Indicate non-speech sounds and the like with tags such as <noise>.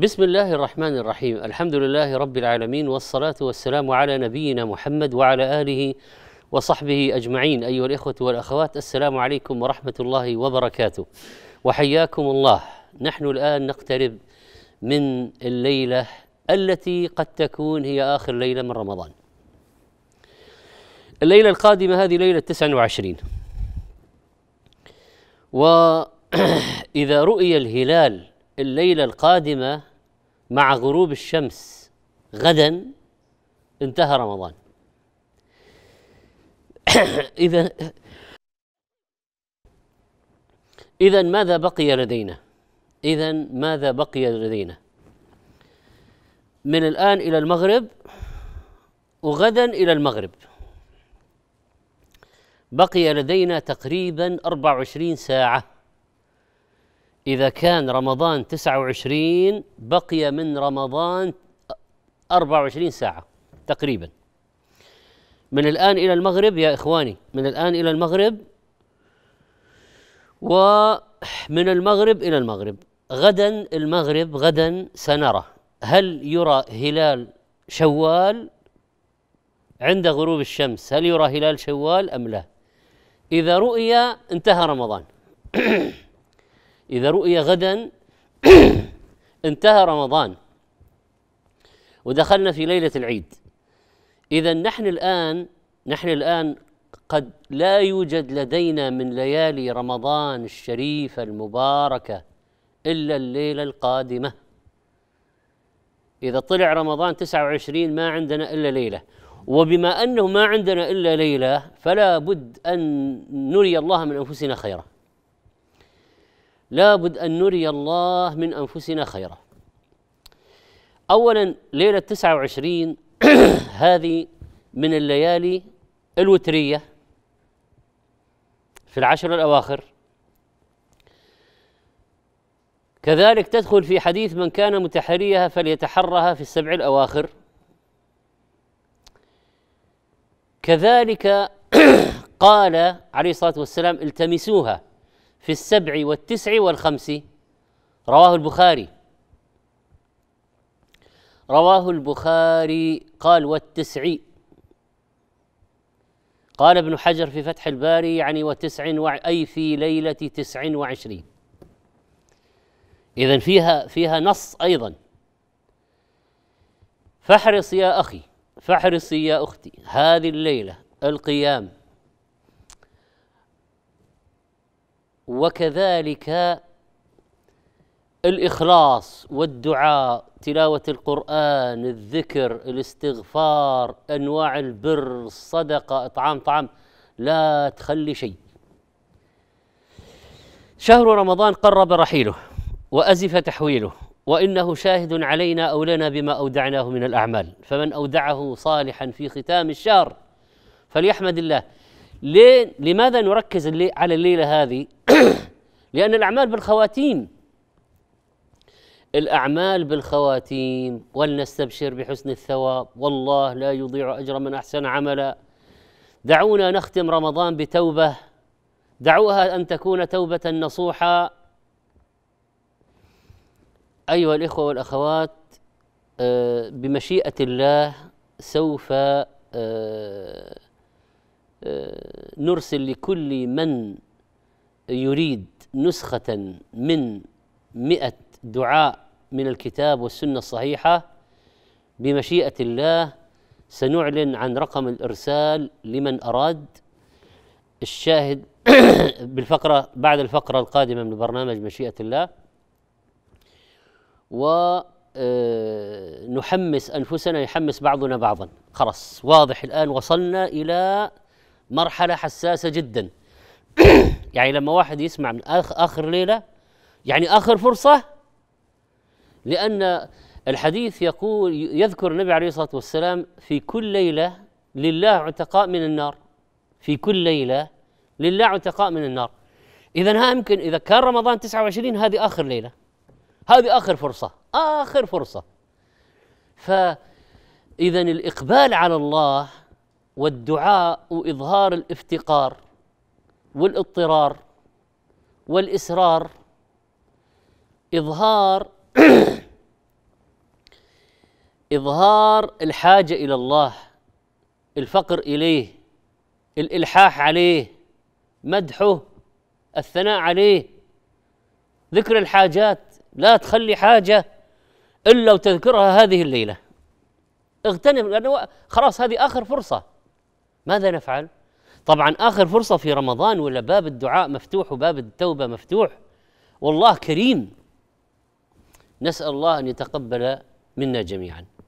بسم الله الرحمن الرحيم الحمد لله رب العالمين والصلاة والسلام على نبينا محمد وعلى آله وصحبه أجمعين أيها الإخوة والأخوات السلام عليكم ورحمة الله وبركاته وحياكم الله نحن الآن نقترب من الليلة التي قد تكون هي آخر ليلة من رمضان الليلة القادمة هذه ليلة 29 وإذا رؤي الهلال الليلة القادمة مع غروب الشمس غدا انتهى رمضان <coughs> اذا اذا ماذا بقي لدينا اذا ماذا بقي لدينا من الان الى المغرب وغدا الى المغرب بقي لدينا تقريبا 24 ساعه إذا كان رمضان 29 بقي من رمضان 24 ساعة تقريبا من الآن إلى المغرب يا إخواني من الآن إلى المغرب ومن المغرب إلى المغرب غدا المغرب غدا سنرى هل يرى هلال شوال عند غروب الشمس هل يرى هلال شوال أم لا إذا رؤي انتهى رمضان <clears throat> إذا رؤي غدا <clears throat> انتهى رمضان ودخلنا في ليلة العيد إذا نحن الآن نحن الآن قد لا يوجد لدينا من ليالي رمضان الشريفة المباركة إلا الليلة القادمة إذا طلع رمضان 29 ما عندنا إلا ليلة وبما أنه ما عندنا إلا ليلة فلا بد أن نري الله من أنفسنا خيرا لابد أن نري الله من أنفسنا خيرا أولا ليلة 29 <clears throat> هذه من الليالي الوترية في العشر الأواخر كذلك تدخل في حديث من كان متحريها فليتحرها في السبع الأواخر كذلك <clears throat> قال عليه الصلاة والسلام التمسوها في السبع والتسع والخمس رواه البخاري رواه البخاري قال والتسع قال ابن حجر في فتح الباري يعني وتسع وع أي في ليلة تسع وعشرين إذا فيها فيها نص أيضا فاحرص يا أخي فاحرصي يا أختي هذه الليلة القيام وكذلك الاخلاص والدعاء تلاوه القران الذكر الاستغفار انواع البر الصدقه اطعام طعام لا تخلي شيء شهر رمضان قرب رحيله وازف تحويله وانه شاهد علينا او لنا بما اودعناه من الاعمال فمن اودعه صالحا في ختام الشهر فليحمد الله ليه لماذا نركز اللي على الليله هذه؟ <clears throat> لان الاعمال بالخواتيم الاعمال بالخواتيم ولنستبشر بحسن الثواب والله لا يضيع اجر من احسن عملا دعونا نختم رمضان بتوبه دعوها ان تكون توبه نصوحه ايها الاخوه والاخوات آه، بمشيئه الله سوف آه، نرسل لكل من يريد نسخة من مئة دعاء من الكتاب والسنة الصحيحة بمشيئة الله سنعلن عن رقم الإرسال لمن أراد الشاهد <coughs> بالفقرة بعد الفقرة القادمة من برنامج مشيئة الله ونحمس آه، أنفسنا يحمس بعضنا بعضا خلاص واضح الآن وصلنا إلى مرحله حساسه جدا <clears throat> يعني لما واحد يسمع من آخ اخر ليله يعني اخر فرصه لان الحديث يقول يذكر النبي عليه الصلاه والسلام في كل ليله لله عتقاء من النار في كل ليله لله عتقاء من النار اذا ها يمكن اذا كان رمضان 29 هذه اخر ليله هذه اخر فرصه اخر فرصه فاذا الاقبال على الله والدعاء اظهار الافتقار والاضطرار والاصرار اظهار <coughs> اظهار الحاجه الى الله الفقر اليه الالحاح عليه مدحه الثناء عليه ذكر الحاجات لا تخلي حاجه الا وتذكرها هذه الليله اغتنم لانه خلاص هذه اخر فرصه ماذا نفعل؟ طبعا آخر فرصة في رمضان ولا باب الدعاء مفتوح وباب التوبة مفتوح والله كريم نسأل الله أن يتقبل منا جميعا